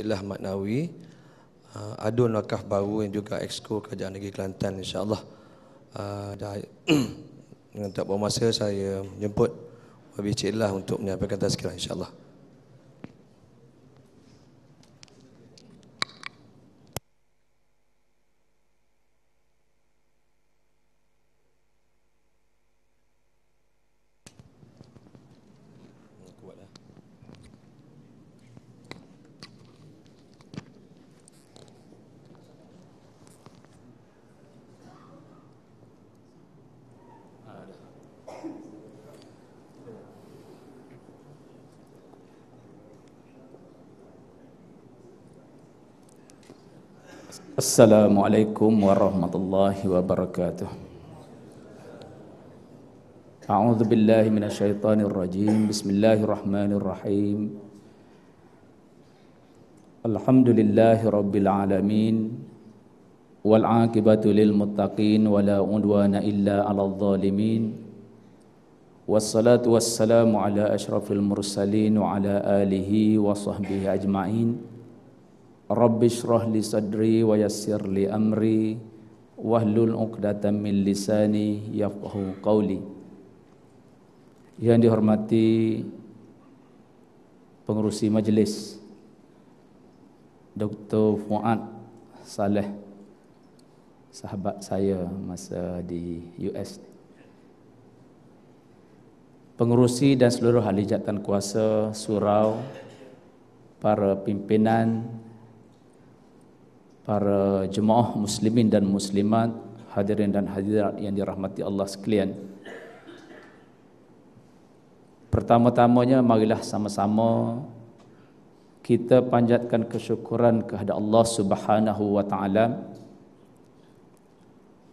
Ilah Maknawi uh, Adun Wakaf Baru yang juga Exco Kerajaan Negeri Kelantan insyaAllah uh, dengan tak buang masa saya jemput Wabi Cik Ilah untuk menyampaikan tazkirah insyaAllah السلام عليكم ورحمة الله وبركاته أعوذ بالله من الشيطان الرجيم بسم الله الرحمن الرحيم الحمد لله رب العالمين والعاقبة للمتقين ولا عدوان إلا على الظالمين والصلاة والسلام على أشرف المرسلين وعلى آله وصحبه أجمعين Rabbi syrah li sadri wa yassir li amri wahlul uqdatan min lisani yafqahu qawli ya Yang dihormati pengurusi majlis Dr. Fuad Saleh sahabat saya masa di US pengurusi dan seluruh ahli jatan kuasa surau para pimpinan para jemaah muslimin dan muslimat hadirin dan hadirat yang dirahmati Allah sekalian pertama-tamanya marilah sama-sama kita panjatkan kesyukuran kepada Allah Subhanahu wa taala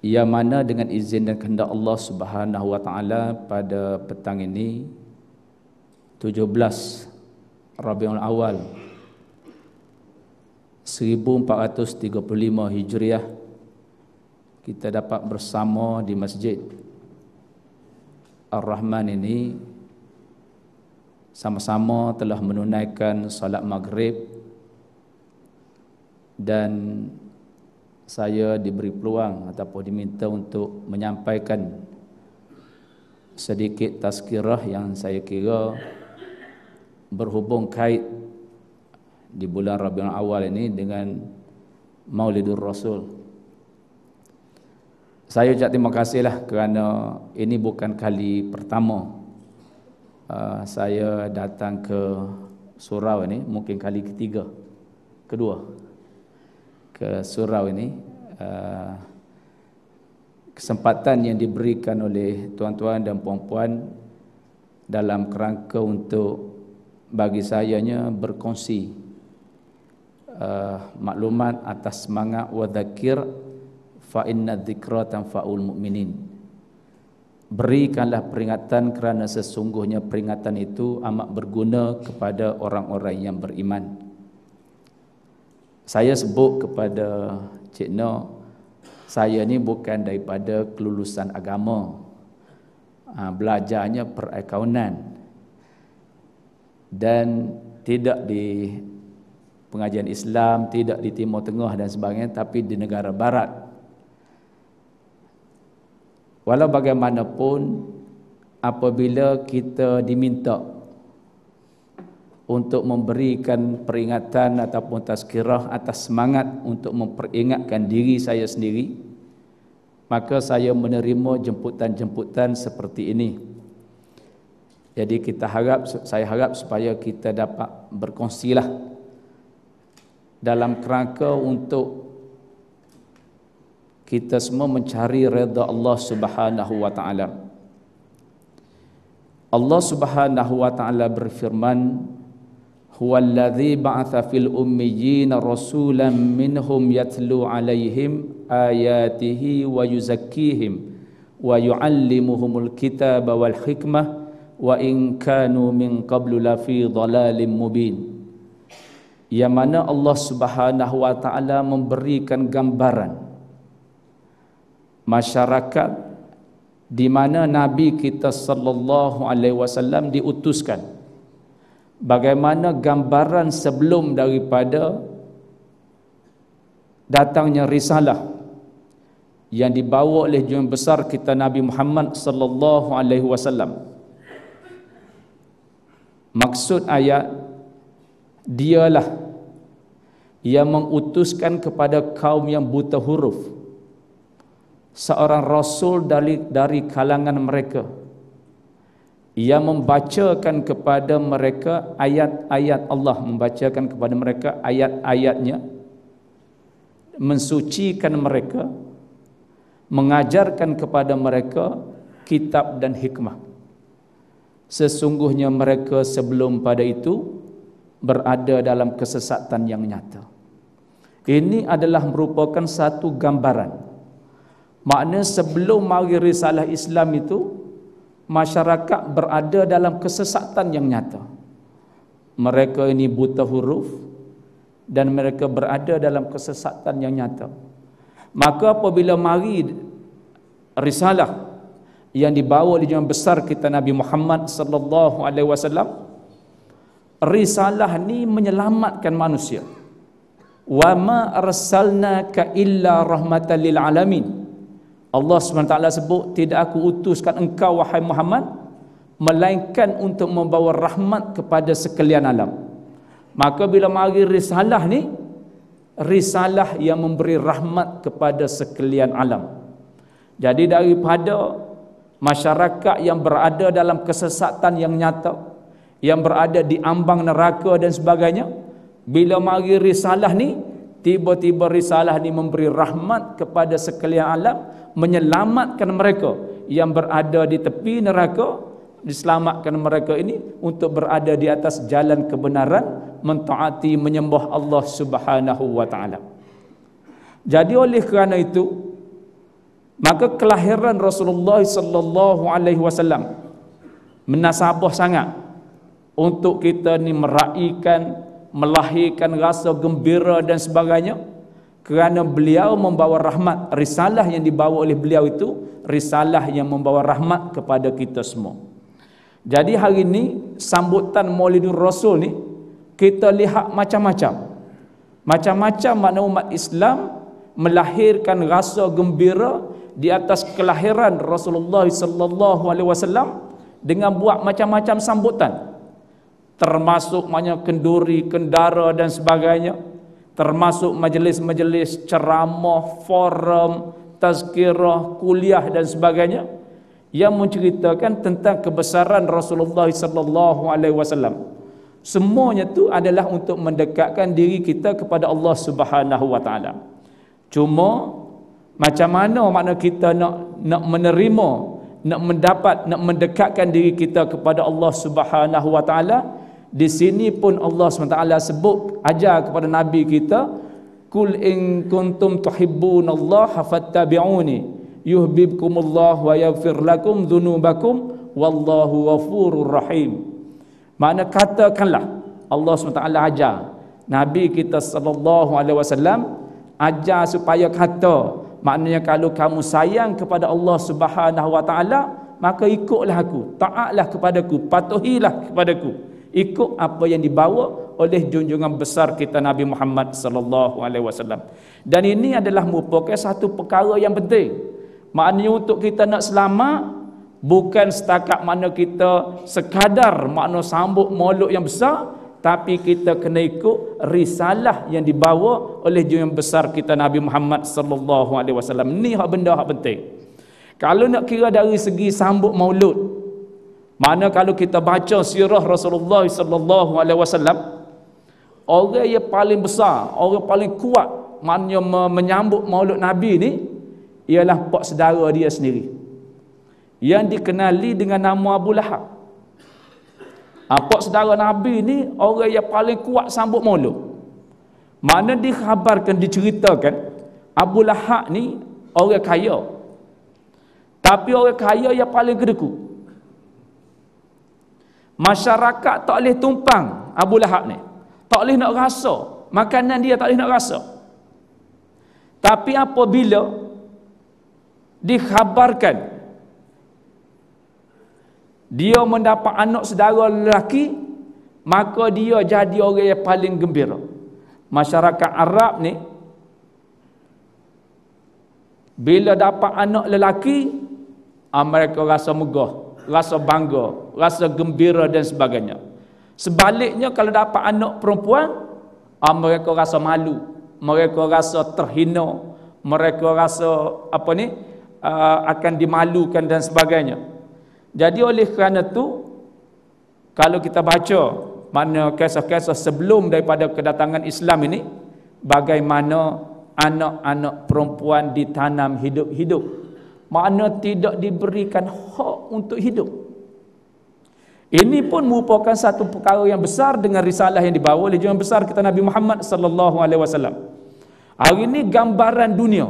yang mana dengan izin dan kehendak Allah Subhanahu wa taala pada petang ini 17 Rabiul Awal 1435 Hijriah kita dapat bersama di Masjid Ar-Rahman ini sama-sama telah menunaikan salat maghrib dan saya diberi peluang ataupun diminta untuk menyampaikan sedikit tazkirah yang saya kira berhubung kait di bulan Rabiul Awal ini dengan Maulidur Rasul. Saya ucap terima kasihlah kerana ini bukan kali pertama uh, saya datang ke surau ini, mungkin kali ketiga, kedua ke surau ini. Uh, kesempatan yang diberikan oleh tuan-tuan dan puan-puan dalam kerangka untuk bagi sayanya berkongsi berkongsi uh, maklumat atas semangat wa dzakir fa inna dzikra tanfaul mu'minin berikanlah peringatan kerana sesungguhnya peringatan itu amat berguna kepada orang-orang yang beriman saya sebut kepada Cik No saya ni bukan daripada kelulusan agama uh, belajarnya perakaunan dan tidak di pengajian Islam tidak di Timur Tengah dan sebagainya tapi di negara barat walau bagaimanapun apabila kita diminta untuk memberikan peringatan ataupun tazkirah atas semangat untuk memperingatkan diri saya sendiri maka saya menerima jemputan-jemputan seperti ini jadi kita harap saya harap supaya kita dapat berkongsilah dalam kerangka untuk kita semua mencari redha Allah Subhanahu wa taala. Allah Subhanahu wa taala berfirman, "Huwallazi ba'atha fil ummiyin rasulan minhum yatlu 'alaihim ayatihi wa yuzakkihim wa yu'allimuhumul kitaba wal hikmah wa in kanu min qablu lafi dhalalim mubin." yang mana Allah Subhanahu wa taala memberikan gambaran masyarakat di mana nabi kita sallallahu alaihi wasallam diutuskan bagaimana gambaran sebelum daripada datangnya risalah yang dibawa oleh junjungan besar kita Nabi Muhammad sallallahu alaihi wasallam maksud ayat dialah ia mengutuskan kepada kaum yang buta huruf seorang rasul dari dari kalangan mereka ia membacakan kepada mereka ayat-ayat Allah membacakan kepada mereka ayat-ayatnya mensucikan mereka mengajarkan kepada mereka kitab dan hikmah sesungguhnya mereka sebelum pada itu berada dalam kesesatan yang nyata ini adalah merupakan satu gambaran. Makna sebelum mari risalah Islam itu, masyarakat berada dalam kesesatan yang nyata. Mereka ini buta huruf dan mereka berada dalam kesesatan yang nyata. Maka apabila mari risalah yang dibawa oleh jemaah besar kita Nabi Muhammad sallallahu alaihi wasallam risalah ni menyelamatkan manusia wa ma arsalnaka illa rahmatan lil alamin Allah SWT sebut tidak aku utuskan engkau wahai Muhammad melainkan untuk membawa rahmat kepada sekalian alam maka bila mari risalah ni risalah yang memberi rahmat kepada sekalian alam jadi daripada masyarakat yang berada dalam kesesatan yang nyata yang berada di ambang neraka dan sebagainya bila mari risalah ni tiba-tiba risalah ni memberi rahmat kepada sekalian alam menyelamatkan mereka yang berada di tepi neraka diselamatkan mereka ini untuk berada di atas jalan kebenaran mentaati menyembah Allah Subhanahu wa taala. Jadi oleh kerana itu maka kelahiran Rasulullah sallallahu alaihi wasallam menasabah sangat untuk kita ni meraikan melahirkan rasa gembira dan sebagainya kerana beliau membawa rahmat risalah yang dibawa oleh beliau itu risalah yang membawa rahmat kepada kita semua jadi hari ini sambutan Maulidur Rasul ni kita lihat macam-macam macam-macam makna umat Islam melahirkan rasa gembira di atas kelahiran Rasulullah sallallahu alaihi wasallam dengan buat macam-macam sambutan termasuk banyak kenduri, kendara dan sebagainya termasuk majlis-majlis ceramah, forum, tazkirah, kuliah dan sebagainya yang menceritakan tentang kebesaran Rasulullah sallallahu alaihi wasallam. Semuanya itu adalah untuk mendekatkan diri kita kepada Allah Subhanahu wa taala. Cuma macam mana makna kita nak nak menerima, nak mendapat, nak mendekatkan diri kita kepada Allah Subhanahu wa taala? Di sini pun Allah SWT sebut ajar kepada Nabi kita Kul in kuntum tuhibbun Allah fattabi'uni yuhibbukum Allah wa yaghfir lakum dhunubakum wallahu ghafurur rahim. Mana katakanlah Allah SWT ajar Nabi kita sallallahu alaihi wasallam ajar supaya kata maknanya kalau kamu sayang kepada Allah Subhanahu wa taala maka ikutlah aku taatlah kepadaku patuhilah kepadaku ikut apa yang dibawa oleh junjungan besar kita Nabi Muhammad sallallahu alaihi wasallam. Dan ini adalah merupakan satu perkara yang penting. Maknanya untuk kita nak selamat bukan setakat mana kita sekadar makna sambut maulud yang besar tapi kita kena ikut risalah yang dibawa oleh junjungan besar kita Nabi Muhammad sallallahu alaihi wasallam. Ni hak benda hak penting. Kalau nak kira dari segi sambut maulud, mana kalau kita baca sirah Rasulullah sallallahu alaihi wasallam orang yang paling besar, orang yang paling kuat maknanya menyambut maulud Nabi ni ialah pak sedara dia sendiri. Yang dikenali dengan nama Abu Lahab. Ha, pak sedara Nabi ni orang yang paling kuat sambut maulud. Mana dikhabarkan, diceritakan Abu Lahab ni orang kaya. Tapi orang kaya yang paling kedekut. Masyarakat tak boleh tumpang Abu Lahab ni. Tak boleh nak rasa. Makanan dia tak boleh nak rasa. Tapi apabila dikhabarkan dia mendapat anak saudara lelaki maka dia jadi orang yang paling gembira masyarakat Arab ni bila dapat anak lelaki ah, mereka rasa megah rasa bangga, rasa gembira dan sebagainya. Sebaliknya kalau dapat anak perempuan, ah, mereka rasa malu, mereka rasa terhina, mereka rasa apa ni? Ah, akan dimalukan dan sebagainya. Jadi oleh kerana tu kalau kita baca mana kisah-kisah sebelum daripada kedatangan Islam ini bagaimana anak-anak perempuan ditanam hidup-hidup mana tidak diberikan hak untuk hidup. Ini pun merupakan satu perkara yang besar dengan risalah yang dibawa oleh jemaah besar kita Nabi Muhammad sallallahu alaihi wasallam. Hari ini gambaran dunia.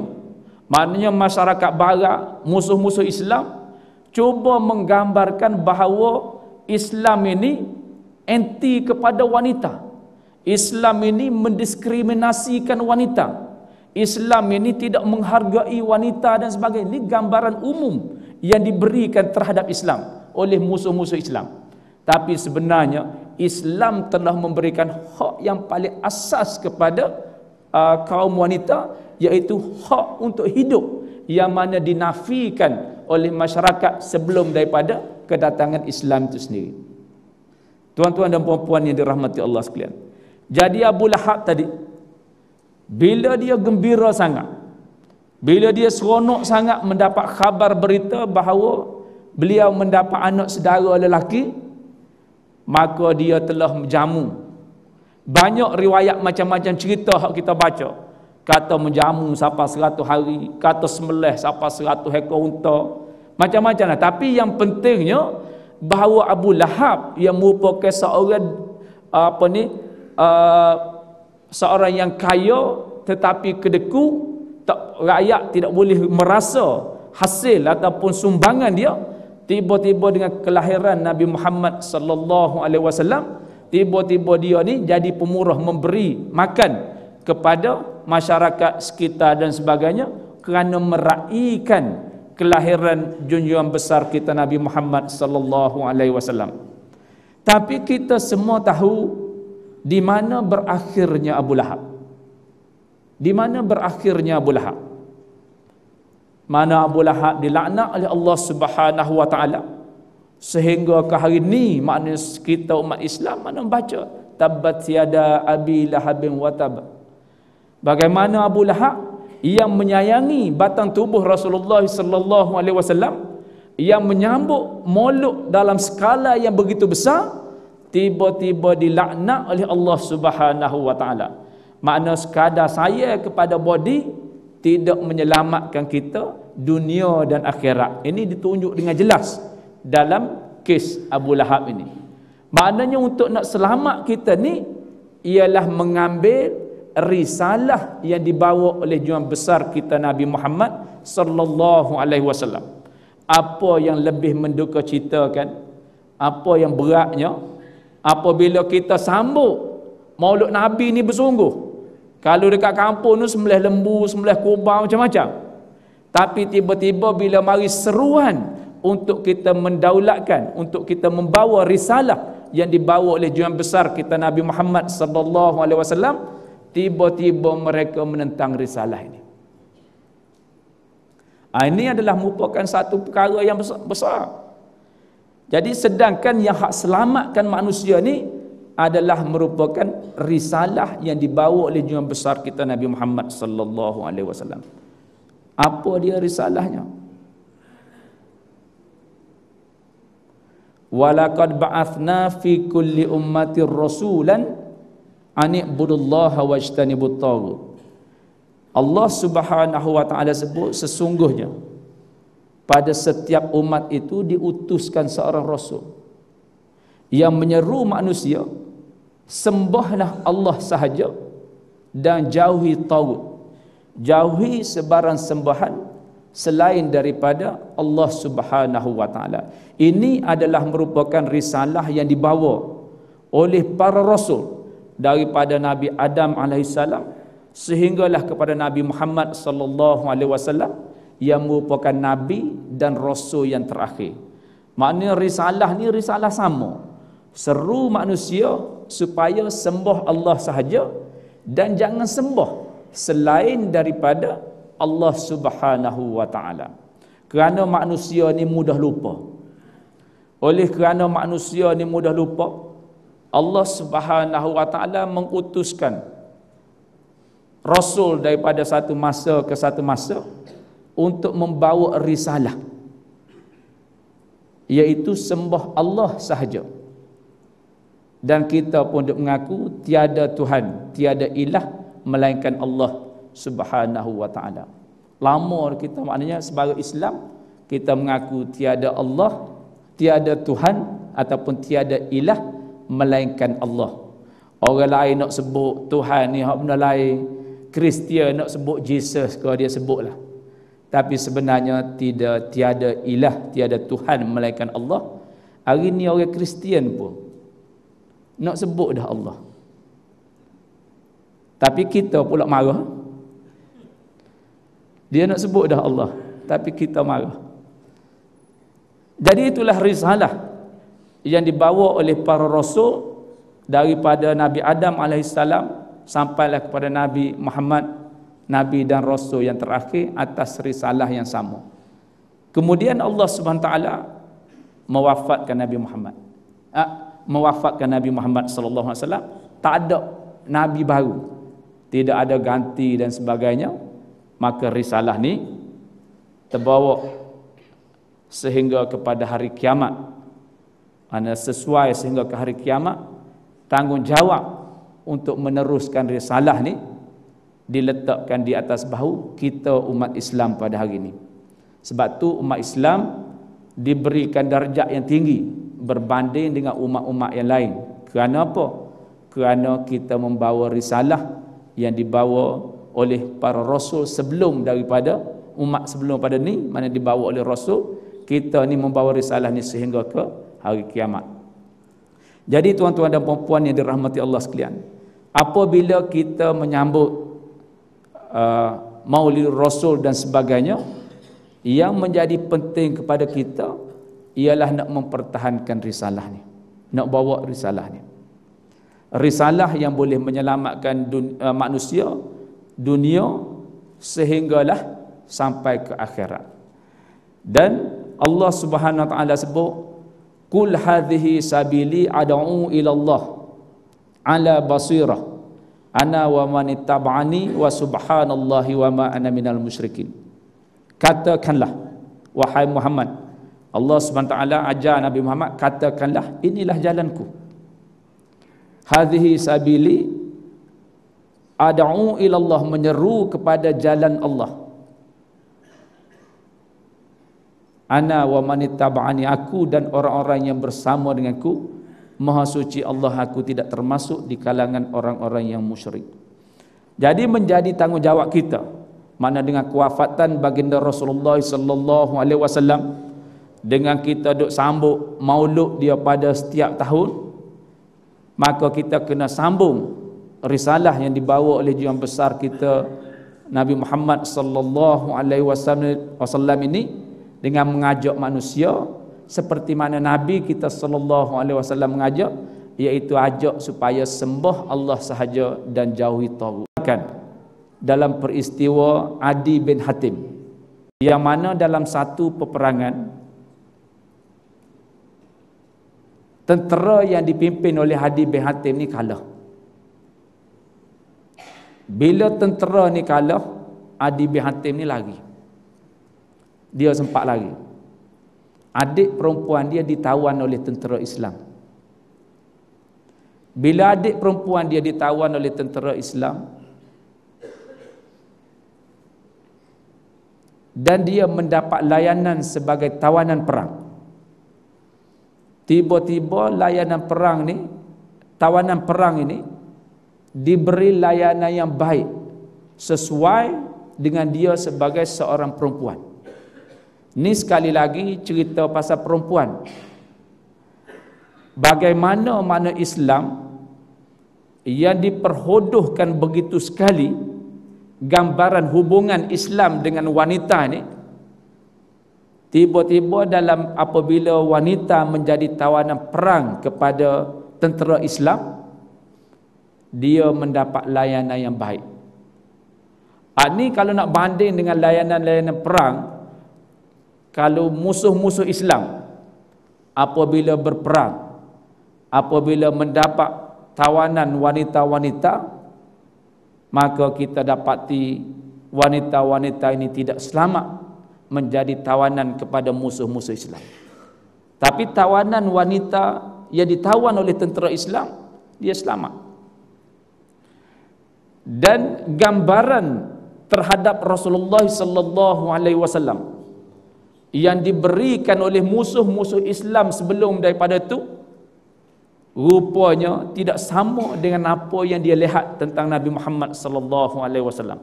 Maknanya masyarakat barat, musuh-musuh Islam cuba menggambarkan bahawa Islam ini anti kepada wanita. Islam ini mendiskriminasikan wanita. Islam ini tidak menghargai wanita dan sebagainya. Ini gambaran umum yang diberikan terhadap Islam oleh musuh-musuh Islam. Tapi sebenarnya Islam telah memberikan hak yang paling asas kepada uh, kaum wanita iaitu hak untuk hidup yang mana dinafikan oleh masyarakat sebelum daripada kedatangan Islam itu sendiri. Tuan-tuan dan puan-puan yang dirahmati Allah sekalian. Jadi Abu Lahab tadi bila dia gembira sangat. Bila dia seronok sangat mendapat khabar berita bahawa beliau mendapat anak saudara lelaki, maka dia telah menjamu. Banyak riwayat macam-macam cerita yang kita baca. Kata menjamu sampai seratus hari, kata semelih sampai seratus hekor unta. Macam-macam lah. Tapi yang pentingnya, bahawa Abu Lahab yang merupakan seorang apa ni, uh, seorang yang kaya tetapi kedeku tak, rakyat tidak boleh merasa hasil ataupun sumbangan dia tiba-tiba dengan kelahiran Nabi Muhammad sallallahu alaihi wasallam tiba-tiba dia ni jadi pemurah memberi makan kepada masyarakat sekitar dan sebagainya kerana meraihkan kelahiran junjungan besar kita Nabi Muhammad sallallahu alaihi wasallam tapi kita semua tahu di mana berakhirnya Abu Lahab di mana berakhirnya Abu Lahab mana Abu Lahab dilaknat oleh Allah Subhanahu wa taala sehingga ke hari ini makna kita umat Islam mana membaca tabbat yada abi Lahab wa watab. bagaimana Abu Lahab yang menyayangi batang tubuh Rasulullah sallallahu alaihi wasallam yang menyambut moluk dalam skala yang begitu besar tiba-tiba dilaknat oleh Allah Subhanahu wa taala. Makna sekadar saya kepada body tidak menyelamatkan kita dunia dan akhirat. Ini ditunjuk dengan jelas dalam kes Abu Lahab ini. Maknanya untuk nak selamat kita ni ialah mengambil risalah yang dibawa oleh juan besar kita Nabi Muhammad sallallahu alaihi wasallam. Apa yang lebih mendukacitakan? Apa yang beratnya? apabila kita sambut maulud Nabi ni bersungguh kalau dekat kampung tu sembelih lembu, sembelih kubah macam-macam tapi tiba-tiba bila mari seruan untuk kita mendaulatkan untuk kita membawa risalah yang dibawa oleh juan besar kita Nabi Muhammad sallallahu alaihi wasallam tiba-tiba mereka menentang risalah ini. Ah, ini adalah merupakan satu perkara yang besar. Jadi sedangkan yang hak selamatkan manusia ni adalah merupakan risalah yang dibawa oleh junjungan besar kita Nabi Muhammad sallallahu alaihi wasallam. Apa dia risalahnya? Walaqad ba'athna fi kulli ummati rasulan an ibudullaha wajtanibut tagut. Allah Subhanahu wa taala sebut sesungguhnya pada setiap umat itu diutuskan seorang rasul yang menyeru manusia sembahlah Allah sahaja dan jauhi taugut jauhi sebarang sembahan selain daripada Allah Subhanahu wa taala ini adalah merupakan risalah yang dibawa oleh para rasul daripada Nabi Adam alaihissalam sehinggalah kepada Nabi Muhammad sallallahu alaihi wasallam yang merupakan Nabi dan Rasul yang terakhir. Maknanya risalah ni risalah sama. Seru manusia supaya sembah Allah sahaja dan jangan sembah selain daripada Allah Subhanahu wa taala. Kerana manusia ni mudah lupa. Oleh kerana manusia ni mudah lupa, Allah Subhanahu wa taala mengutuskan rasul daripada satu masa ke satu masa untuk membawa risalah iaitu sembah Allah sahaja dan kita pun duk mengaku tiada tuhan tiada ilah melainkan Allah subhanahu wa taala lama kita maknanya sebagai Islam kita mengaku tiada Allah tiada tuhan ataupun tiada ilah melainkan Allah orang lain nak sebut tuhan ni hak benda lain Kristian nak sebut Jesus kalau dia sebutlah tapi sebenarnya tidak tiada ilah tiada tuhan melainkan Allah hari ni orang Kristian pun nak sebut dah Allah tapi kita pula marah dia nak sebut dah Allah tapi kita marah jadi itulah risalah yang dibawa oleh para rasul daripada Nabi Adam alaihissalam sampailah kepada Nabi Muhammad Nabi dan Rasul yang terakhir atas risalah yang sama. Kemudian Allah Subhanahu Taala mewafatkan Nabi Muhammad. Ha, mewafatkan Nabi Muhammad Alaihi Wasallam. Tak ada Nabi baru. Tidak ada ganti dan sebagainya. Maka risalah ni terbawa sehingga kepada hari kiamat. Mana sesuai sehingga ke hari kiamat. Tanggungjawab untuk meneruskan risalah ni diletakkan di atas bahu kita umat Islam pada hari ini. Sebab tu umat Islam diberikan darjah yang tinggi berbanding dengan umat-umat yang lain. Kerana apa? Kerana kita membawa risalah yang dibawa oleh para rasul sebelum daripada umat sebelum pada ni mana dibawa oleh rasul kita ni membawa risalah ni sehingga ke hari kiamat. Jadi tuan-tuan dan puan-puan yang dirahmati Allah sekalian, apabila kita menyambut Uh, maulid rasul dan sebagainya yang menjadi penting kepada kita ialah nak mempertahankan risalah ni nak bawa risalah ni risalah yang boleh menyelamatkan dunia, uh, manusia dunia sehinggalah sampai ke akhirat dan Allah Subhanahu taala sebut kul hadhihi sabili ad'u ila Allah ala basirah ana wa manittaba'ani wa subhanallahi wa ma ana minal musyrikin katakanlah wahai Muhammad Allah SWT ajar Nabi Muhammad katakanlah inilah jalanku hadhihi sabili ad'u ila Allah menyeru kepada jalan Allah ana wa manittaba'ani aku dan orang-orang yang bersama denganku Maha suci Allah aku tidak termasuk di kalangan orang-orang yang musyrik. Jadi menjadi tanggungjawab kita mana dengan kewafatan baginda Rasulullah sallallahu alaihi wasallam dengan kita duk sambung maulud dia pada setiap tahun maka kita kena sambung risalah yang dibawa oleh juang besar kita Nabi Muhammad sallallahu alaihi wasallam ini dengan mengajak manusia seperti mana Nabi kita sallallahu alaihi wasallam mengajak iaitu ajak supaya sembah Allah sahaja dan jauhi tawu kan? dalam peristiwa Adi bin Hatim yang mana dalam satu peperangan tentera yang dipimpin oleh Adi bin Hatim ni kalah bila tentera ni kalah Adi bin Hatim ni lari dia sempat lari adik perempuan dia ditawan oleh tentera Islam. Bila adik perempuan dia ditawan oleh tentera Islam dan dia mendapat layanan sebagai tawanan perang. Tiba-tiba layanan perang ni, tawanan perang ini diberi layanan yang baik sesuai dengan dia sebagai seorang perempuan. Ni sekali lagi cerita pasal perempuan. Bagaimana mana Islam yang diperhodohkan begitu sekali gambaran hubungan Islam dengan wanita ni tiba-tiba dalam apabila wanita menjadi tawanan perang kepada tentera Islam dia mendapat layanan yang baik. Ini ah, kalau nak banding dengan layanan-layanan perang kalau musuh-musuh Islam apabila berperang apabila mendapat tawanan wanita-wanita maka kita dapati wanita-wanita ini tidak selamat menjadi tawanan kepada musuh-musuh Islam tapi tawanan wanita yang ditawan oleh tentera Islam dia selamat dan gambaran terhadap Rasulullah sallallahu alaihi wasallam yang diberikan oleh musuh-musuh Islam sebelum daripada itu rupanya tidak sama dengan apa yang dia lihat tentang Nabi Muhammad sallallahu alaihi wasallam.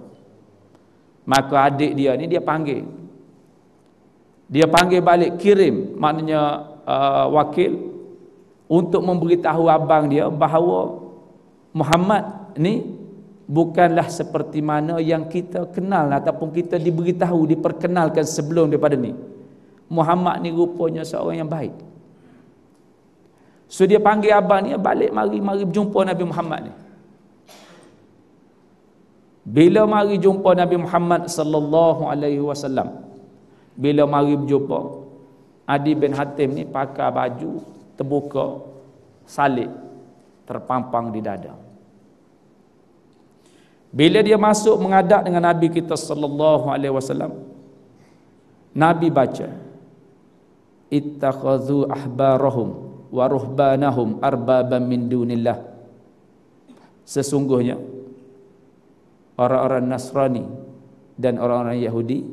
Maka adik dia ni dia panggil. Dia panggil balik kirim maknanya uh, wakil untuk memberitahu abang dia bahawa Muhammad ni bukanlah seperti mana yang kita kenal ataupun kita diberitahu diperkenalkan sebelum daripada ni. Muhammad ni rupanya seorang yang baik. So dia panggil abang ni balik mari mari jumpa Nabi Muhammad ni. Bila mari jumpa Nabi Muhammad sallallahu alaihi wasallam. Bila mari berjumpa Adi bin Hatim ni pakai baju terbuka salib terpampang di dada. Bila dia masuk mengadap dengan Nabi kita sallallahu alaihi wasallam Nabi baca ittakhadhu ahbarahum wa ruhbanahum arba'ba min dunillah sesungguhnya orang-orang Nasrani dan orang-orang Yahudi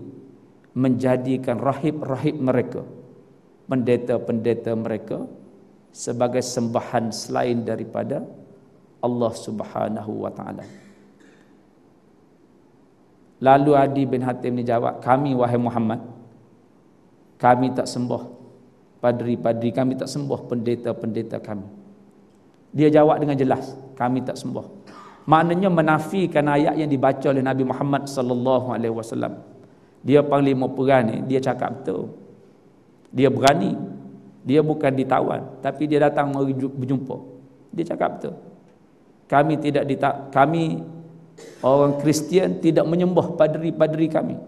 menjadikan rahib-rahib mereka pendeta-pendeta mereka sebagai sembahan selain daripada Allah Subhanahu wa taala. Lalu Adi bin Hatim ni jawab, "Kami wahai Muhammad, kami tak sembah padri-padri kami tak sembah pendeta-pendeta kami dia jawab dengan jelas kami tak sembah maknanya menafikan ayat yang dibaca oleh Nabi Muhammad sallallahu alaihi wasallam dia panglima perang dia cakap tu. dia berani dia bukan ditawan tapi dia datang berjumpa dia cakap tu, kami tidak ditak, kami orang Kristian tidak menyembah padri-padri kami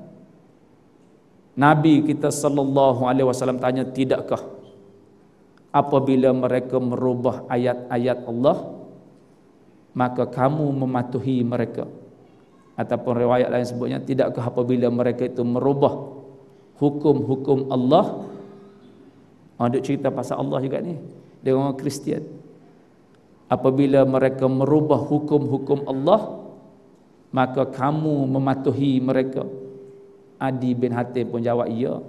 Nabi kita sallallahu alaihi wasallam tanya tidakkah apabila mereka merubah ayat-ayat Allah maka kamu mematuhi mereka ataupun riwayat lain sebutnya tidakkah apabila mereka itu merubah hukum-hukum Allah ada oh, cerita pasal Allah juga ni dengan orang Kristian apabila mereka merubah hukum-hukum Allah maka kamu mematuhi mereka Adi bin Hatim pun jawab ya.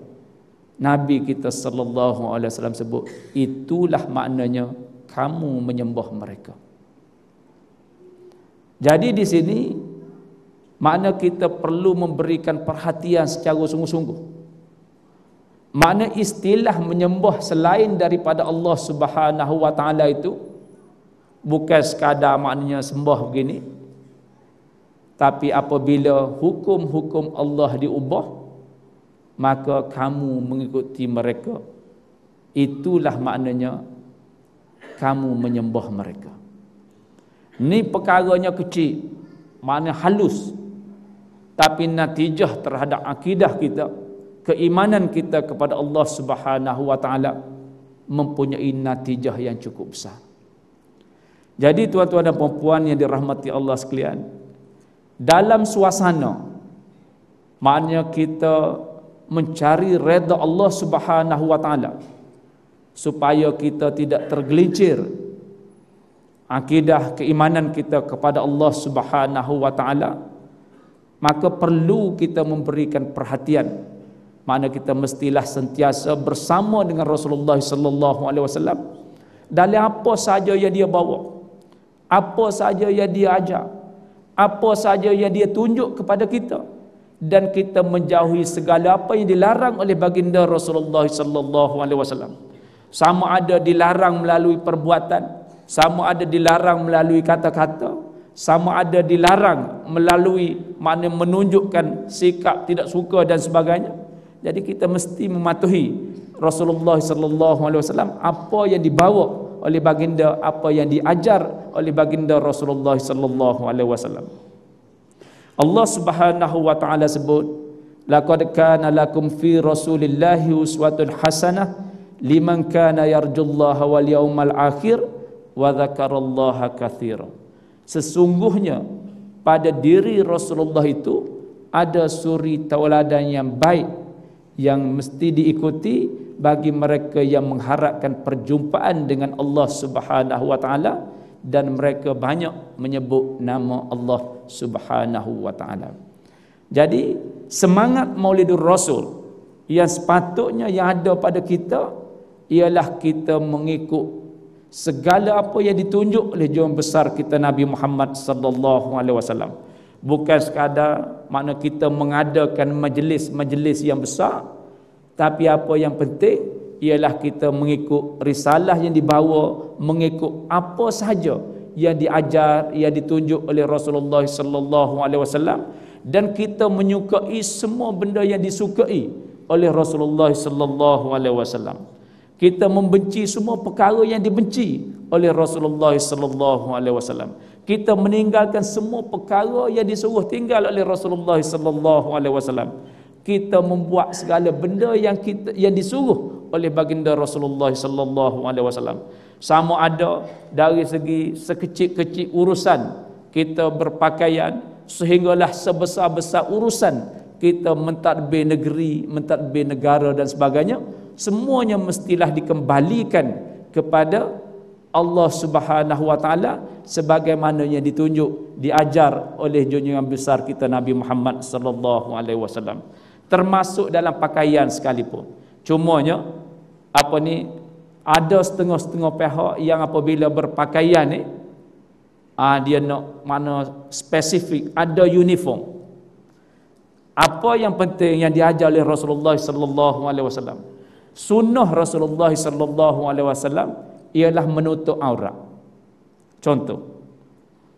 Nabi kita sallallahu alaihi wasallam sebut itulah maknanya kamu menyembah mereka. Jadi di sini makna kita perlu memberikan perhatian secara sungguh-sungguh. Makna istilah menyembah selain daripada Allah Subhanahu wa taala itu bukan sekadar maknanya sembah begini, tapi apabila hukum-hukum Allah diubah maka kamu mengikuti mereka itulah maknanya kamu menyembah mereka ni perkaranya kecil makna halus tapi natijah terhadap akidah kita keimanan kita kepada Allah Subhanahu wa taala mempunyai natijah yang cukup besar jadi tuan-tuan dan puan yang dirahmati Allah sekalian dalam suasana maknanya kita mencari redha Allah Subhanahu wa taala supaya kita tidak tergelincir akidah keimanan kita kepada Allah Subhanahu wa taala maka perlu kita memberikan perhatian mana kita mestilah sentiasa bersama dengan Rasulullah sallallahu alaihi wasallam dalam apa saja yang dia bawa apa saja yang dia ajak apa saja yang dia tunjuk kepada kita dan kita menjauhi segala apa yang dilarang oleh baginda Rasulullah sallallahu alaihi wasallam sama ada dilarang melalui perbuatan sama ada dilarang melalui kata-kata sama ada dilarang melalui mana menunjukkan sikap tidak suka dan sebagainya jadi kita mesti mematuhi Rasulullah sallallahu alaihi wasallam apa yang dibawa oleh baginda apa yang diajar oleh baginda Rasulullah sallallahu alaihi wasallam. Allah Subhanahu wa taala sebut laqad kana lakum fi rasulillahi uswatun hasanah liman kana yarjullaha wal yawmal akhir wa dzakarallaha katsira. Sesungguhnya pada diri Rasulullah itu ada suri tauladan yang baik yang mesti diikuti bagi mereka yang mengharapkan perjumpaan dengan Allah Subhanahu wa taala dan mereka banyak menyebut nama Allah Subhanahu wa taala. Jadi semangat Maulidur Rasul yang sepatutnya yang ada pada kita ialah kita mengikut segala apa yang ditunjuk oleh jiwa besar kita Nabi Muhammad sallallahu alaihi wasallam bukan sekadar makna kita mengadakan majlis-majlis yang besar tapi apa yang penting ialah kita mengikut risalah yang dibawa mengikut apa sahaja yang diajar yang ditunjuk oleh Rasulullah sallallahu alaihi wasallam dan kita menyukai semua benda yang disukai oleh Rasulullah sallallahu alaihi wasallam kita membenci semua perkara yang dibenci oleh Rasulullah sallallahu alaihi wasallam kita meninggalkan semua perkara yang disuruh tinggal oleh Rasulullah sallallahu alaihi wasallam kita membuat segala benda yang kita yang disuruh oleh baginda Rasulullah sallallahu alaihi wasallam sama ada dari segi sekecil-kecil urusan kita berpakaian sehinggalah sebesar-besar urusan kita mentadbir negeri, mentadbir negara dan sebagainya semuanya mestilah dikembalikan kepada Allah Subhanahu wa taala sebagaimana yang ditunjuk diajar oleh junjungan besar kita Nabi Muhammad sallallahu alaihi wasallam termasuk dalam pakaian sekalipun cumanya apa ni ada setengah-setengah pihak yang apabila berpakaian ni ah dia nak mana spesifik ada uniform apa yang penting yang diajar oleh Rasulullah sallallahu alaihi wasallam sunnah Rasulullah sallallahu alaihi wasallam ialah menutup aurat. Contoh.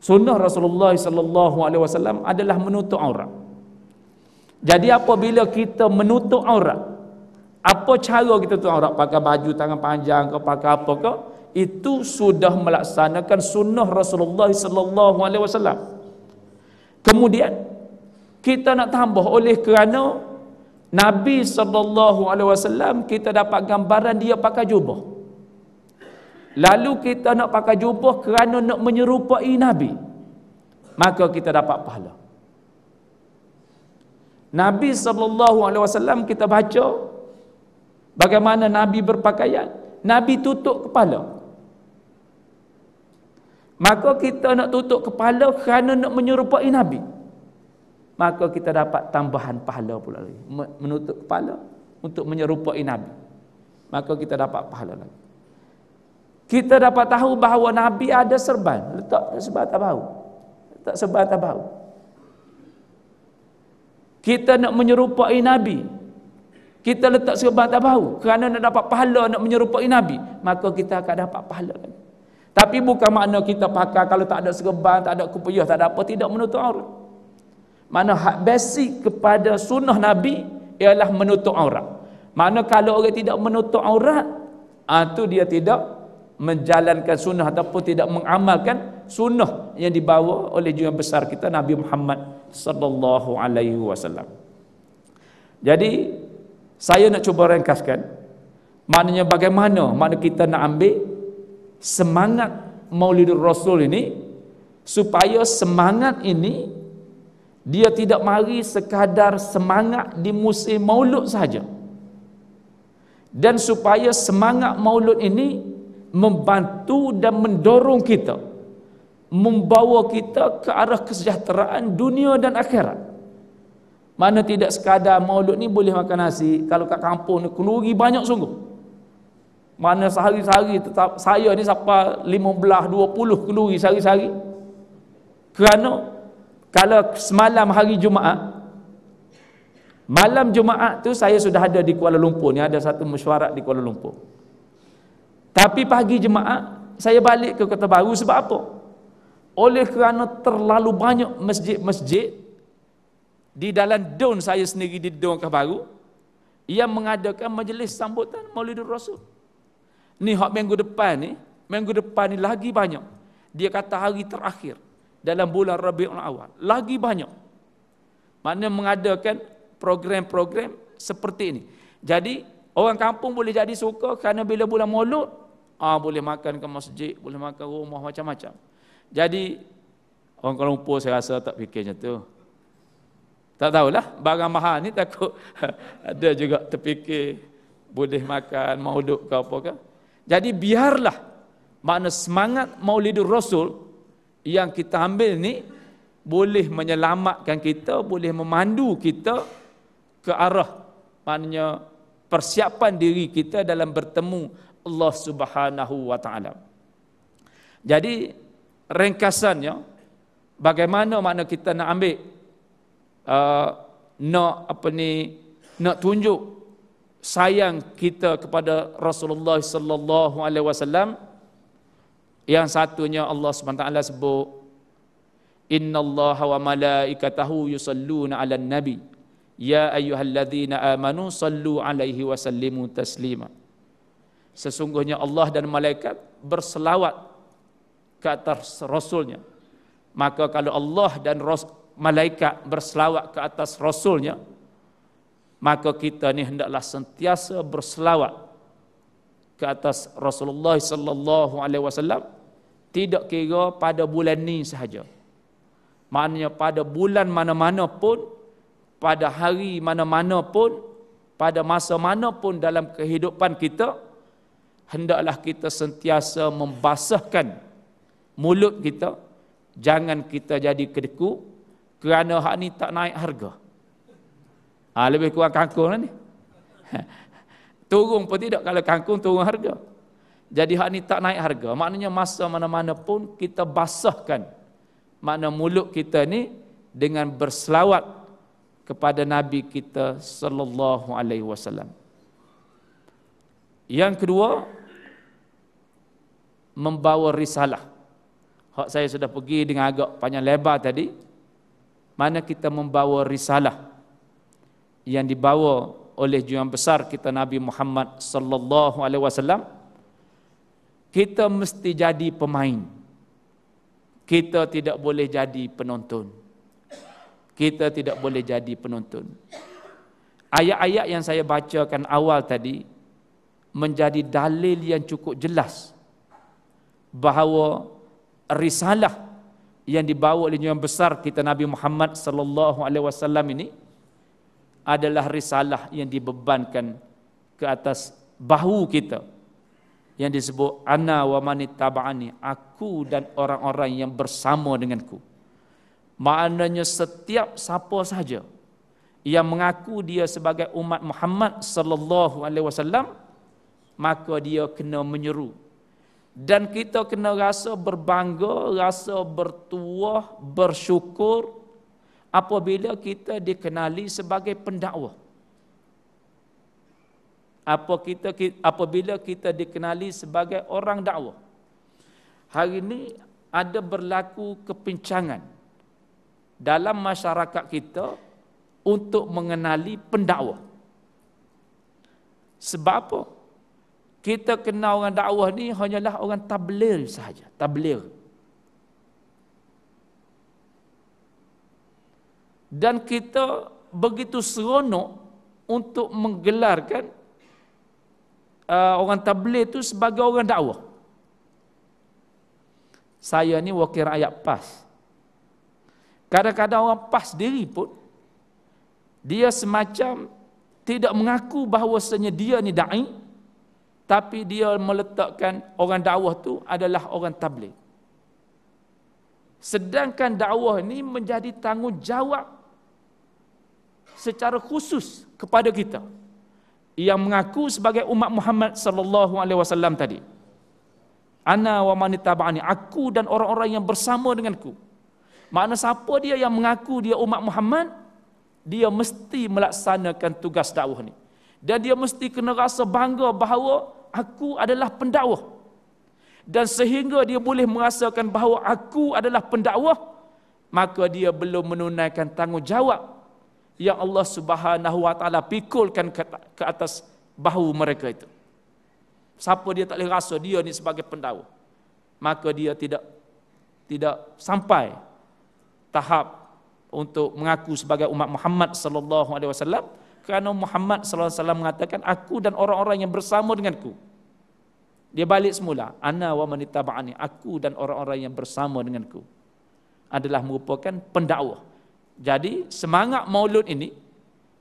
Sunnah Rasulullah sallallahu alaihi wasallam adalah menutup aurat. Jadi apabila kita menutup aurat, apa cara kita tutup aurat? Pakai baju tangan panjang ke pakai apa ke? Itu sudah melaksanakan sunnah Rasulullah sallallahu alaihi wasallam. Kemudian kita nak tambah oleh kerana Nabi sallallahu alaihi wasallam kita dapat gambaran dia pakai jubah. Lalu kita nak pakai jubah kerana nak menyerupai Nabi. Maka kita dapat pahala. Nabi sallallahu alaihi wasallam kita baca bagaimana Nabi berpakaian, Nabi tutup kepala. Maka kita nak tutup kepala kerana nak menyerupai Nabi maka kita dapat tambahan pahala pula lagi menutup kepala untuk menyerupai nabi maka kita dapat pahala lagi kita dapat tahu bahawa nabi ada serban letak serban atas bahu letak serban atas bahu kita nak menyerupai nabi kita letak serban atas bahu kerana nak dapat pahala nak menyerupai nabi maka kita akan dapat pahala lagi tapi bukan makna kita pakai kalau tak ada serban tak ada kupiah tak ada apa tidak menutup aurat mana hak basic kepada sunnah Nabi ialah menutup aurat. Mana kalau orang tidak menutup aurat, ah dia tidak menjalankan sunnah ataupun tidak mengamalkan sunnah yang dibawa oleh junjungan besar kita Nabi Muhammad sallallahu alaihi wasallam. Jadi saya nak cuba ringkaskan maknanya bagaimana makna kita nak ambil semangat Maulidur Rasul ini supaya semangat ini dia tidak mari sekadar semangat di musim maulud saja dan supaya semangat maulud ini membantu dan mendorong kita membawa kita ke arah kesejahteraan dunia dan akhirat mana tidak sekadar maulud ni boleh makan nasi kalau kat kampung ni kenduri banyak sungguh mana sehari-hari tetap saya ni sampai 15 20 kenduri sehari-hari kerana kalau semalam hari Jumaat malam Jumaat tu saya sudah ada di Kuala Lumpur ni ada satu mesyuarat di Kuala Lumpur tapi pagi Jumaat saya balik ke Kota Baru sebab apa oleh kerana terlalu banyak masjid-masjid di dalam don saya sendiri di don Kota Baru ia mengadakan majlis sambutan Maulidur Rasul. Ni hak minggu depan ni, minggu depan ni lagi banyak. Dia kata hari terakhir dalam bulan Rabiul Awal. Lagi banyak. mana mengadakan program-program seperti ini. Jadi orang kampung boleh jadi suka kerana bila bulan mulut, ah, boleh makan ke masjid, boleh makan rumah macam-macam. Jadi orang Kuala Lumpur saya rasa tak fikirnya tu. Tak tahulah, barang mahal ni takut ada juga terfikir boleh makan mauduk ke apa ke. Jadi biarlah mana semangat maulidur rasul yang kita ambil ni boleh menyelamatkan kita, boleh memandu kita ke arah maknanya persiapan diri kita dalam bertemu Allah Subhanahu wa taala. Jadi ringkasannya bagaimana makna kita nak ambil uh, nak apa ni nak tunjuk sayang kita kepada Rasulullah sallallahu alaihi wasallam yang satunya Allah SWT sebut, Inna Allah wa malaikatahu yusalluna ala nabi, Ya ayuhalladzina amanu sallu alaihi wa sallimu taslima. Sesungguhnya Allah dan malaikat berselawat ke atas Rasulnya. Maka kalau Allah dan malaikat berselawat ke atas Rasulnya, maka kita ni hendaklah sentiasa berselawat ke atas Rasulullah sallallahu alaihi wasallam tidak kira pada bulan ni sahaja. Maknanya pada bulan mana-mana pun, pada hari mana-mana pun, pada masa mana pun dalam kehidupan kita hendaklah kita sentiasa membasahkan mulut kita jangan kita jadi kedeku kerana hak ni tak naik harga. Ha, lebih kurang kangkung lah ni. Turun pun tidak kalau kangkung turun harga. Jadi hak ni tak naik harga. Maknanya masa mana-mana pun kita basahkan. Makna mulut kita ni dengan berselawat kepada Nabi kita sallallahu alaihi wasallam. Yang kedua membawa risalah. Hak saya sudah pergi dengan agak panjang lebar tadi. Mana kita membawa risalah yang dibawa oleh juang besar kita Nabi Muhammad sallallahu alaihi wasallam kita mesti jadi pemain kita tidak boleh jadi penonton kita tidak boleh jadi penonton ayat-ayat yang saya bacakan awal tadi menjadi dalil yang cukup jelas bahawa risalah yang dibawa oleh juang besar kita Nabi Muhammad sallallahu alaihi wasallam ini adalah risalah yang dibebankan ke atas bahu kita yang disebut ana wa manittaba'ani aku dan orang-orang yang bersama denganku maknanya setiap siapa sahaja yang mengaku dia sebagai umat Muhammad sallallahu alaihi wasallam maka dia kena menyeru dan kita kena rasa berbangga rasa bertuah bersyukur apabila kita dikenali sebagai pendakwa apa kita apabila kita dikenali sebagai orang dakwah hari ini ada berlaku kepincangan dalam masyarakat kita untuk mengenali pendakwa sebab apa kita kenal orang dakwah ni hanyalah orang tabligh sahaja tabligh dan kita begitu seronok untuk menggelarkan uh, orang tabligh itu sebagai orang dakwah. Saya ni wakil rakyat PAS. Kadang-kadang orang PAS diri pun dia semacam tidak mengaku bahawasanya dia ni dai tapi dia meletakkan orang dakwah tu adalah orang tabligh. Sedangkan dakwah ni menjadi tanggungjawab secara khusus kepada kita yang mengaku sebagai umat Muhammad sallallahu alaihi wasallam tadi. Ana wa man tabi'ani, aku dan orang-orang yang bersama denganku. mana siapa dia yang mengaku dia umat Muhammad, dia mesti melaksanakan tugas dakwah ni. Dan dia mesti kena rasa bangga bahawa aku adalah pendakwah. Dan sehingga dia boleh merasakan bahawa aku adalah pendakwah, maka dia belum menunaikan tanggungjawab yang Allah Subhanahu Wa Taala pikulkan ke atas bahu mereka itu. Siapa dia tak boleh rasa dia ni sebagai pendawa. Maka dia tidak tidak sampai tahap untuk mengaku sebagai umat Muhammad sallallahu alaihi wasallam kerana Muhammad sallallahu alaihi wasallam mengatakan aku dan orang-orang yang bersama denganku. Dia balik semula, ana wa manittaba'ani, aku dan orang-orang yang bersama denganku adalah merupakan pendakwah. Jadi semangat maulud ini,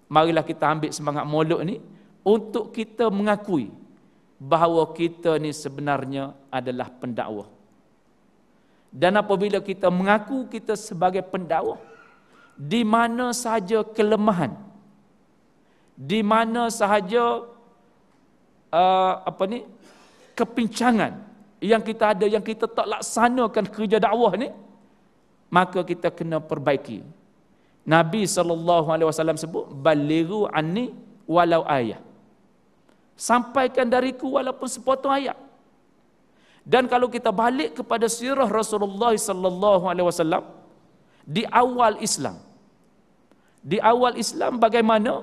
marilah kita ambil semangat maulud ini untuk kita mengakui bahawa kita ni sebenarnya adalah pendakwah. Dan apabila kita mengaku kita sebagai pendakwah, di mana sahaja kelemahan, di mana sahaja uh, apa ni kepincangan yang kita ada yang kita tak laksanakan kerja dakwah ni maka kita kena perbaiki Nabi SAW sebut baliru anni walau ayat. sampaikan dariku walaupun sepotong ayat dan kalau kita balik kepada sirah Rasulullah sallallahu alaihi wasallam di awal Islam di awal Islam bagaimana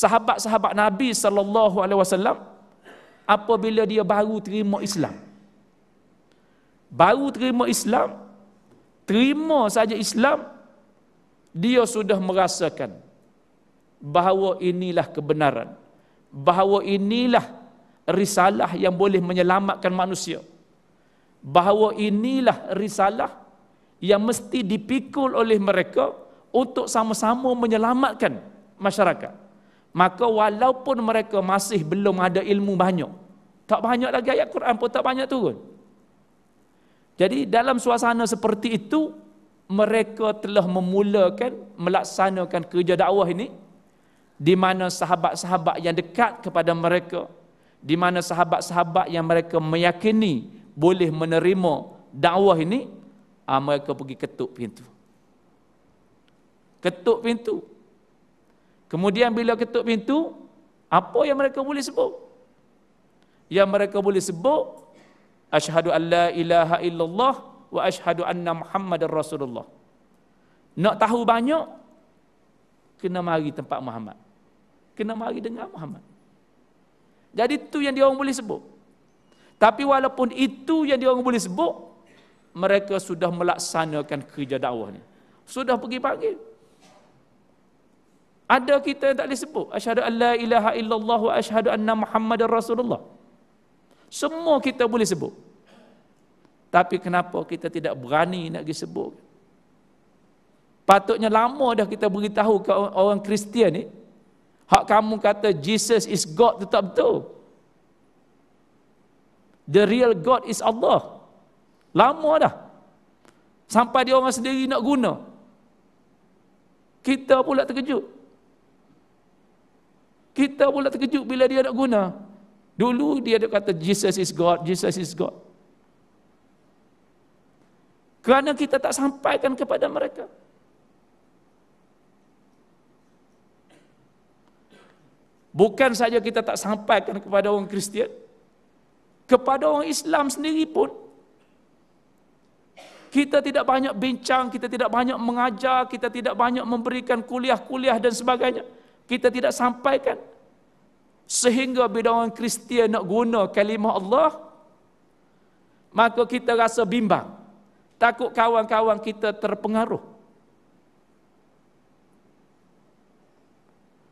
sahabat-sahabat Nabi sallallahu alaihi wasallam apabila dia baru terima Islam baru terima Islam terima saja Islam dia sudah merasakan bahawa inilah kebenaran bahawa inilah risalah yang boleh menyelamatkan manusia bahawa inilah risalah yang mesti dipikul oleh mereka untuk sama-sama menyelamatkan masyarakat maka walaupun mereka masih belum ada ilmu banyak tak banyak lagi ayat Quran pun tak banyak turun jadi dalam suasana seperti itu mereka telah memulakan melaksanakan kerja dakwah ini di mana sahabat-sahabat yang dekat kepada mereka di mana sahabat-sahabat yang mereka meyakini boleh menerima dakwah ini ah, mereka pergi ketuk pintu ketuk pintu kemudian bila ketuk pintu apa yang mereka boleh sebut yang mereka boleh sebut asyhadu alla ilaha illallah wa ashhadu anna muhammadar rasulullah nak tahu banyak kena mari tempat Muhammad kena mari dengar Muhammad jadi itu yang dia boleh sebut tapi walaupun itu yang dia boleh sebut mereka sudah melaksanakan kerja dakwah ni sudah pergi pagi. ada kita yang tak boleh sebut asyhadu alla ilaha illallah wa asyhadu anna muhammadar rasulullah semua kita boleh sebut tapi kenapa kita tidak berani nak pergi sebut? Patutnya lama dah kita beritahu ke orang Kristian ni. Hak kamu kata Jesus is God tu tak betul. The real God is Allah. Lama dah. Sampai dia orang sendiri nak guna. Kita pula terkejut. Kita pula terkejut bila dia nak guna. Dulu dia ada kata Jesus is God, Jesus is God. Kerana kita tak sampaikan kepada mereka. Bukan saja kita tak sampaikan kepada orang Kristian, kepada orang Islam sendiri pun, kita tidak banyak bincang, kita tidak banyak mengajar, kita tidak banyak memberikan kuliah-kuliah dan sebagainya. Kita tidak sampaikan. Sehingga bila orang Kristian nak guna kalimah Allah, maka kita rasa bimbang. Takut kawan-kawan kita terpengaruh.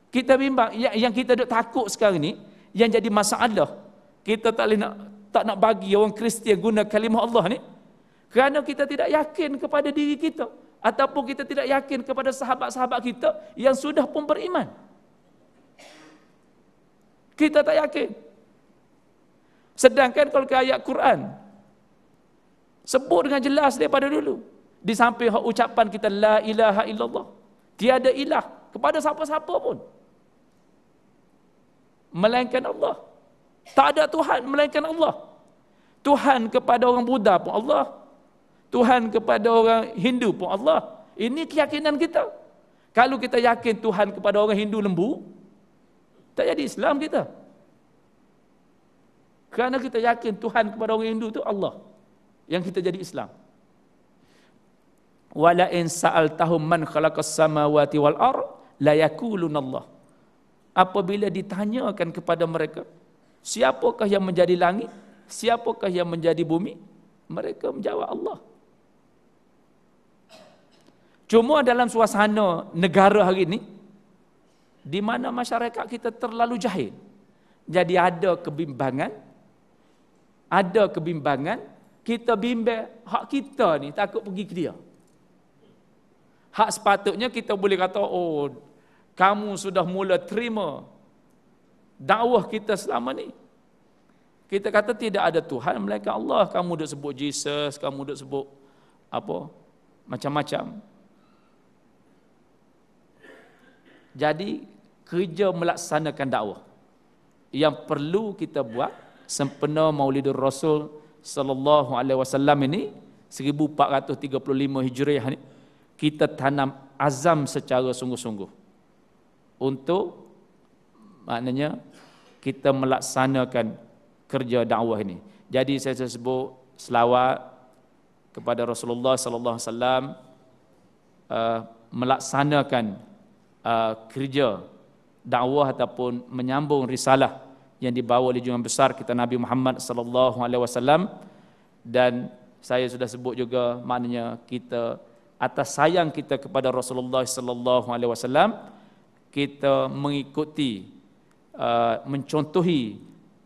Kita bimbang, ya, yang kita duk takut sekarang ni, yang jadi masalah, kita tak boleh nak, tak nak bagi orang Kristian guna kalimah Allah ni, kerana kita tidak yakin kepada diri kita, ataupun kita tidak yakin kepada sahabat-sahabat kita yang sudah pun beriman. Kita tak yakin. Sedangkan kalau ke ayat Quran, Sebut dengan jelas daripada dulu. Di samping ucapan kita, La ilaha illallah. Tiada ilah kepada siapa-siapa pun. Melainkan Allah. Tak ada Tuhan melainkan Allah. Tuhan kepada orang Buddha pun Allah. Tuhan kepada orang Hindu pun Allah. Ini keyakinan kita. Kalau kita yakin Tuhan kepada orang Hindu lembu, tak jadi Islam kita. Kerana kita yakin Tuhan kepada orang Hindu itu Allah. Allah yang kita jadi Islam. Wala in sa'altahum man khalaqas samawati wal ar la yaqulun Allah. Apabila ditanyakan kepada mereka, siapakah yang menjadi langit? Siapakah yang menjadi bumi? Mereka menjawab Allah. Cuma dalam suasana negara hari ini, di mana masyarakat kita terlalu jahil. Jadi ada kebimbangan, ada kebimbangan kita bimbang hak kita ni takut pergi ke dia. Hak sepatutnya kita boleh kata oh kamu sudah mula terima dakwah kita selama ni. Kita kata tidak ada Tuhan melainkan Allah. Kamu duk sebut Jesus, kamu duk sebut apa macam-macam. Jadi kerja melaksanakan dakwah yang perlu kita buat sempena Maulidur Rasul sallallahu alaihi wasallam ini 1435 Hijriah ini kita tanam azam secara sungguh-sungguh untuk maknanya kita melaksanakan kerja dakwah ini. Jadi saya sebut selawat kepada Rasulullah sallallahu alaihi wasallam uh, melaksanakan uh, kerja dakwah ataupun menyambung risalah yang dibawa oleh junjungan besar kita Nabi Muhammad sallallahu alaihi wasallam dan saya sudah sebut juga maknanya kita atas sayang kita kepada Rasulullah sallallahu alaihi wasallam kita mengikuti uh, mencontohi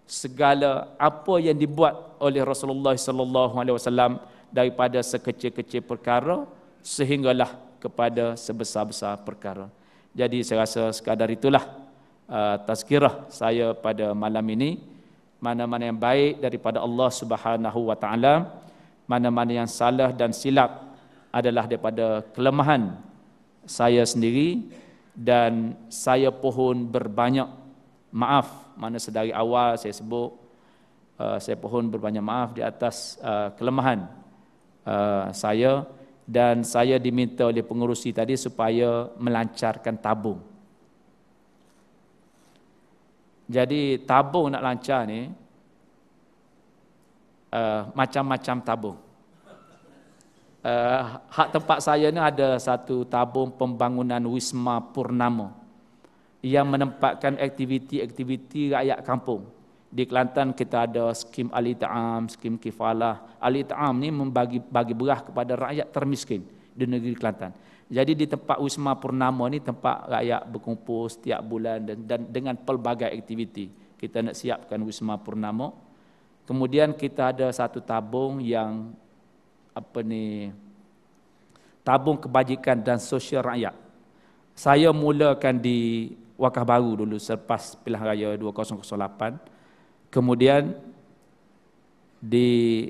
segala apa yang dibuat oleh Rasulullah sallallahu alaihi wasallam daripada sekecil-kecil perkara sehinggalah kepada sebesar-besar perkara. Jadi saya rasa sekadar itulah Uh, tazkirah saya pada malam ini mana-mana yang baik daripada Allah Subhanahu wa taala mana-mana yang salah dan silap adalah daripada kelemahan saya sendiri dan saya pohon berbanyak maaf mana sedari awal saya sebut uh, saya pohon berbanyak maaf di atas uh, kelemahan saya dan saya diminta oleh pengurusi tadi supaya melancarkan tabung jadi tabung nak lancar ni uh, macam-macam tabung. Uh, hak tempat saya ni ada satu tabung pembangunan Wisma Purnama yang menempatkan aktiviti-aktiviti rakyat kampung. Di Kelantan kita ada skim Ali Ta'am, skim Kifalah. Ali Ta'am ni membagi bagi berah kepada rakyat termiskin di negeri Kelantan. Jadi di tempat Wisma Purnama ni tempat rakyat berkumpul setiap bulan dan, dan dengan pelbagai aktiviti. Kita nak siapkan Wisma Purnama. Kemudian kita ada satu tabung yang apa ni tabung kebajikan dan sosial rakyat. Saya mulakan di Wakaf Baru dulu selepas pilihan raya 2008. Kemudian di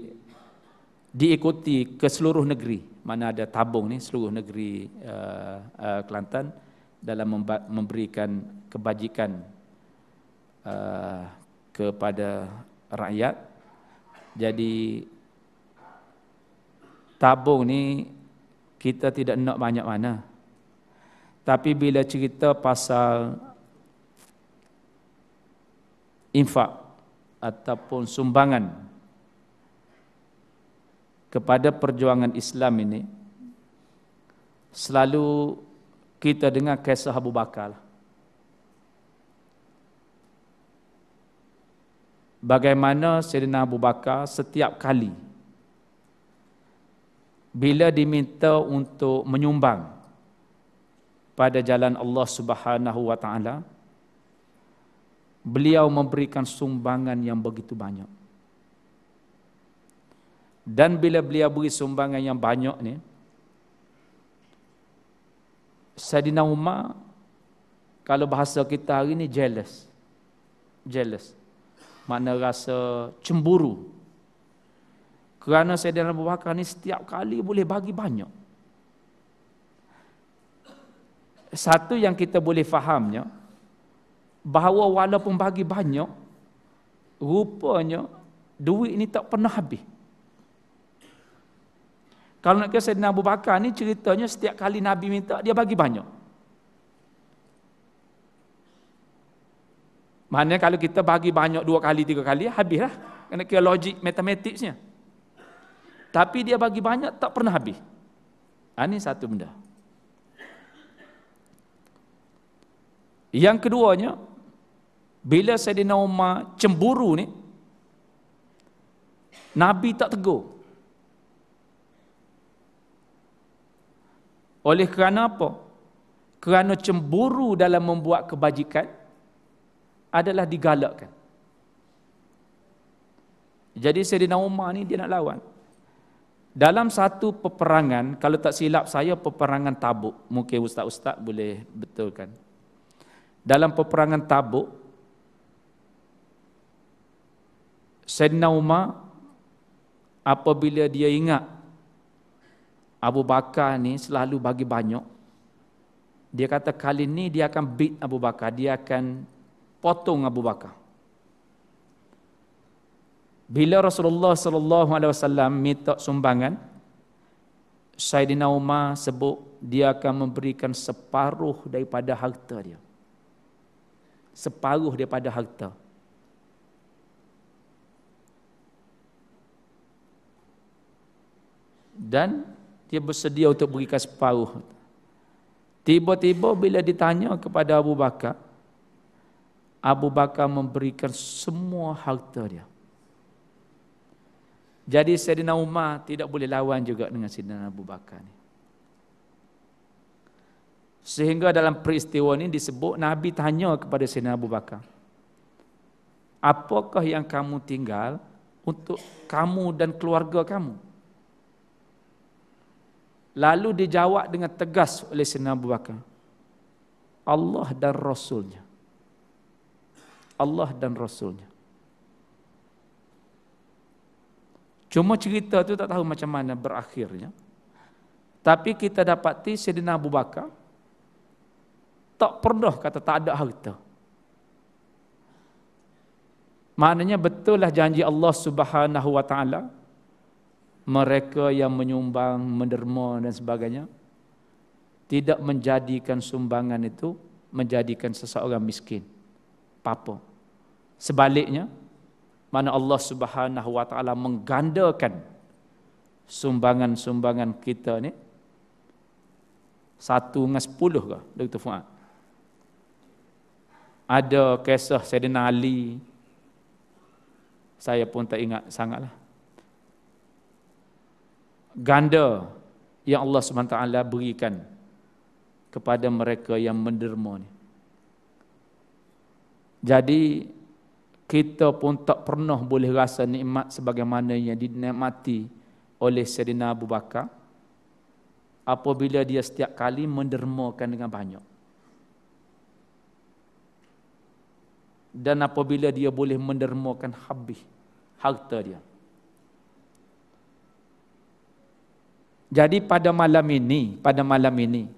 diikuti ke seluruh negeri mana ada tabung ni seluruh negeri uh, uh, Kelantan dalam memberikan kebajikan uh, kepada rakyat. Jadi tabung ni kita tidak nak banyak mana. Tapi bila cerita pasal infak ataupun sumbangan kepada perjuangan Islam ini selalu kita dengar kisah Abu Bakar lah. bagaimana Sayyidina Abu Bakar setiap kali bila diminta untuk menyumbang pada jalan Allah Subhanahu wa taala beliau memberikan sumbangan yang begitu banyak dan bila beliau beri sumbangan yang banyak ni, Sayyidina Umar kalau bahasa kita hari ni jealous. Jealous. Makna rasa cemburu. Kerana Sayyidina Abu Bakar ni setiap kali boleh bagi banyak. Satu yang kita boleh fahamnya bahawa walaupun bagi banyak rupanya duit ini tak pernah habis. Kalau nak kata Sayyidina Abu Bakar ni ceritanya setiap kali Nabi minta dia bagi banyak. Maknanya kalau kita bagi banyak dua kali, tiga kali, habislah. Kena kira logik matematiknya. Tapi dia bagi banyak tak pernah habis. Ini ha, satu benda. Yang keduanya, bila Sayyidina Umar cemburu ni, Nabi tak tegur. Oleh kerana apa? Kerana cemburu dalam membuat kebajikan adalah digalakkan. Jadi Sayyidina Umar ni dia nak lawan. Dalam satu peperangan, kalau tak silap saya peperangan tabuk. Mungkin ustaz-ustaz boleh betulkan. Dalam peperangan tabuk, Sayyidina Umar apabila dia ingat Abu Bakar ni selalu bagi banyak. Dia kata kali ni dia akan beat Abu Bakar, dia akan potong Abu Bakar. Bila Rasulullah sallallahu alaihi wasallam minta sumbangan, Saidina Umar sebut dia akan memberikan separuh daripada harta dia. Separuh daripada harta. Dan dia bersedia untuk berikan separuh. Tiba-tiba bila ditanya kepada Abu Bakar, Abu Bakar memberikan semua harta dia. Jadi Sayyidina Umar tidak boleh lawan juga dengan Sayyidina Abu Bakar ni. Sehingga dalam peristiwa ini disebut Nabi tanya kepada Sayyidina Abu Bakar. Apakah yang kamu tinggal untuk kamu dan keluarga kamu? Lalu dijawab dengan tegas oleh Sina Abu Bakar. Allah dan Rasulnya. Allah dan Rasulnya. Cuma cerita tu tak tahu macam mana berakhirnya. Tapi kita dapati Sayyidina Abu Bakar tak pernah kata tak ada harta. Maknanya betullah janji Allah Subhanahu wa taala mereka yang menyumbang, menderma dan sebagainya tidak menjadikan sumbangan itu menjadikan seseorang miskin. Apa? Sebaliknya, mana Allah Subhanahu wa taala menggandakan sumbangan-sumbangan kita ni satu dengan sepuluh ke, Dr. Fuad? Ada kisah Sayyidina Ali, saya pun tak ingat sangatlah ganda yang Allah SWT berikan kepada mereka yang menderma ni. Jadi kita pun tak pernah boleh rasa nikmat sebagaimana yang dinikmati oleh Sayyidina Abu Bakar apabila dia setiap kali mendermakan dengan banyak. Dan apabila dia boleh mendermakan habis harta dia. Jadi pada malam ini, pada malam ini.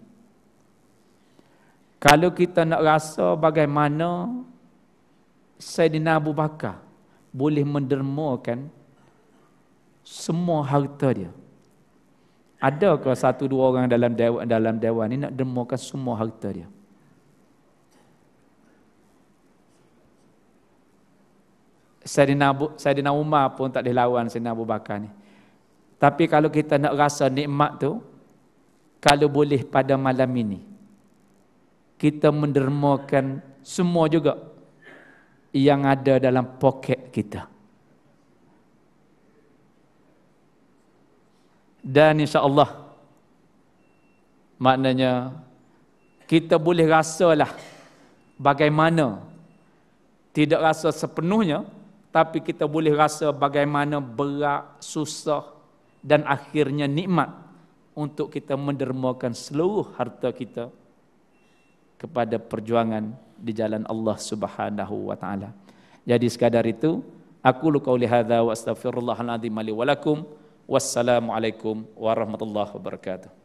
Kalau kita nak rasa bagaimana Sayyidina Abu Bakar boleh mendermakan semua harta dia. Adakah satu dua orang dalam dewan, dalam dewan ini nak dermakan semua harta dia? Sayyidina Abu Sayyidina Umar pun tak boleh lawan Sayyidina Abu Bakar ni. Tapi kalau kita nak rasa nikmat tu, kalau boleh pada malam ini, kita mendermakan semua juga yang ada dalam poket kita. Dan insya Allah maknanya kita boleh rasalah bagaimana tidak rasa sepenuhnya tapi kita boleh rasa bagaimana berat, susah, dan akhirnya nikmat untuk kita mendermakan seluruh harta kita kepada perjuangan di jalan Allah Subhanahu wa taala. Jadi sekadar itu, aku lu qauli hadza wa astaghfirullahal azim li wa lakum wassalamu alaikum warahmatullahi wabarakatuh.